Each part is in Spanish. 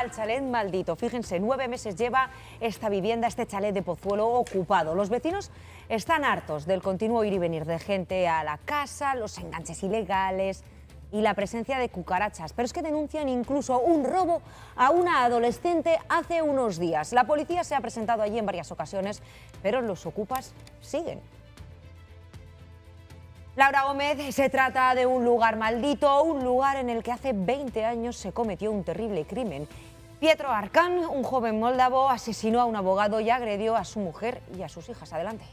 al chalet maldito. Fíjense, nueve meses lleva esta vivienda, este chalet de Pozuelo ocupado. Los vecinos están hartos del continuo ir y venir de gente a la casa, los enganches ilegales y la presencia de cucarachas, pero es que denuncian incluso un robo a una adolescente hace unos días. La policía se ha presentado allí en varias ocasiones, pero los ocupas siguen. Laura Gómez, se trata de un lugar maldito, un lugar en el que hace 20 años se cometió un terrible crimen. Pietro Arcán, un joven moldavo, asesinó a un abogado y agredió a su mujer y a sus hijas. Adelante.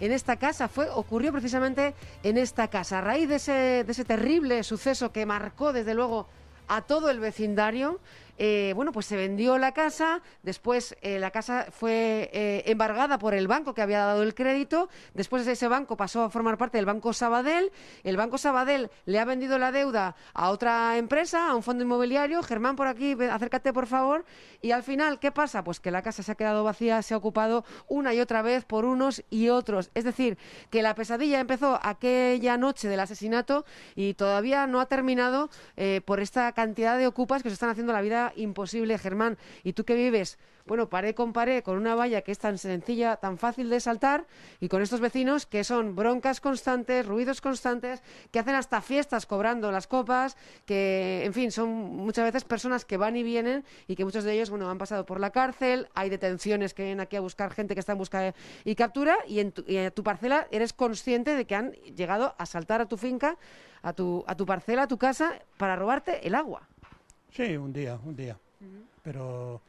En esta casa fue, ocurrió precisamente en esta casa. A raíz de ese terrible suceso que marcó desde luego a todo el vecindario, eh, bueno, pues se vendió la casa, después eh, la casa fue eh, embargada por el banco que había dado el crédito, después ese banco pasó a formar parte del Banco Sabadell, el Banco Sabadell le ha vendido la deuda a otra empresa, a un fondo inmobiliario, Germán por aquí, acércate por favor, y al final, ¿qué pasa? Pues que la casa se ha quedado vacía, se ha ocupado una y otra vez por unos y otros, es decir, que la pesadilla empezó aquella noche del asesinato y todavía no ha terminado por esta cantidad de ocupas que se están haciendo la vida imposible, Germán. ¿Y tú que vives? Bueno, paré con pared, con una valla que es tan sencilla, tan fácil de saltar, y con estos vecinos que son broncas constantes, ruidos constantes, que hacen hasta fiestas cobrando las copas, que, en fin, son muchas veces personas que van y vienen y que muchos de ellos, bueno, han pasado por la cárcel, hay detenciones que vienen aquí a buscar gente que está en busca y captura, y en tu, parcela eres consciente de que han llegado a saltar a tu finca, a a tu parcela, a tu casa, para robarte el agua. Sí, un día, un día. Pero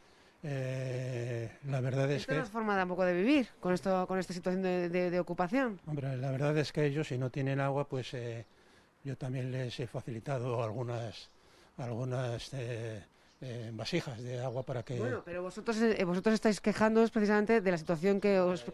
eh, la verdad es que... No es forma tampoco de vivir con, esto, con esta situación de, ocupación. Hombre, la verdad es que ellos si no tienen agua, pues eh, yo también les he facilitado algunas, algunas eh, vasijas de agua para que... Bueno, pero vosotros, eh, eh, vosotros estáis quejándoos precisamente de la situación que, os,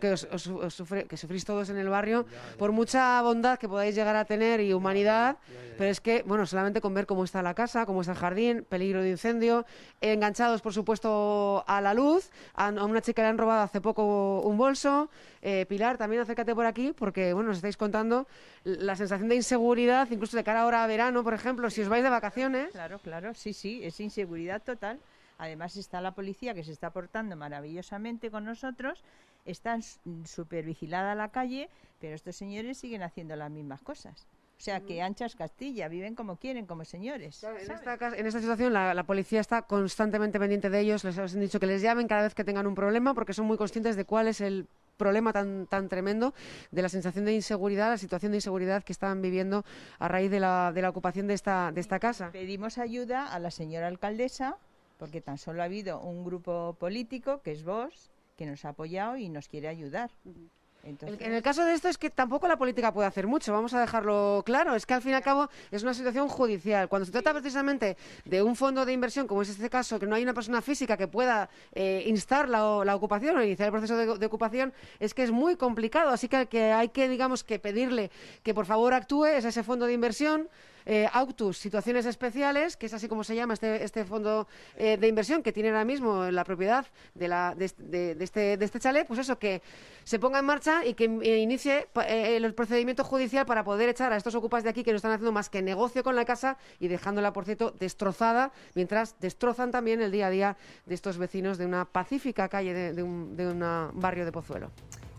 sufre, que sufrís todos en el barrio, por mucha bondad que podáis llegar a tener y humanidad, pero es que, bueno, solamente con ver cómo está la casa, cómo está el jardín, peligro de incendio, enganchados, por supuesto, a la luz, a, una chica le han robado hace poco un bolso, eh, Pilar, también acércate por aquí, porque, bueno, nos estáis contando la sensación de inseguridad, incluso de cara ahora a verano, por ejemplo, si os vais de vacaciones. Claro, claro, sí, sí, es inseguridad total. Además está la policía que se está portando maravillosamente con nosotros, está súper la calle, pero estos señores siguen haciendo las mismas cosas. O sea, que mm. anchas Castilla, viven como quieren, como señores. en, esta, situación la, la, policía está constantemente pendiente de ellos, les han dicho que les llamen cada vez que tengan un problema porque son muy conscientes de cuál es el problema tan, tan tremendo de la sensación de inseguridad, la situación de inseguridad que estaban viviendo a raíz de la, ocupación de esta, de esta casa. Pedimos ayuda a la señora alcaldesa, porque tan solo ha habido un grupo político, que es vos, que nos ha apoyado y nos quiere ayudar. En el caso de esto es que tampoco la política puede hacer mucho, vamos a dejarlo claro. Es que al fin y al cabo es una situación judicial. Cuando se trata precisamente de un fondo de inversión, como es este caso, que no hay una persona física que pueda eh, instar la, la, ocupación o iniciar el proceso de, ocupación, es que es muy complicado. Así que, hay que, digamos, que pedirle que por favor actúe, es ese fondo de inversión. Eh, Autus situaciones especiales, que es así como se llama este, este fondo eh, de inversión que tiene ahora mismo la propiedad de, la, de, este, de este chalet, pues eso, que se ponga en marcha y que eh, inicie el procedimiento judicial para poder echar a estos ocupas de aquí que no están haciendo más que negocio con la casa y dejándola, por cierto, destrozada, mientras destrozan también el día a día de estos vecinos de una pacífica calle de, un ah, barrio de Pozuelo.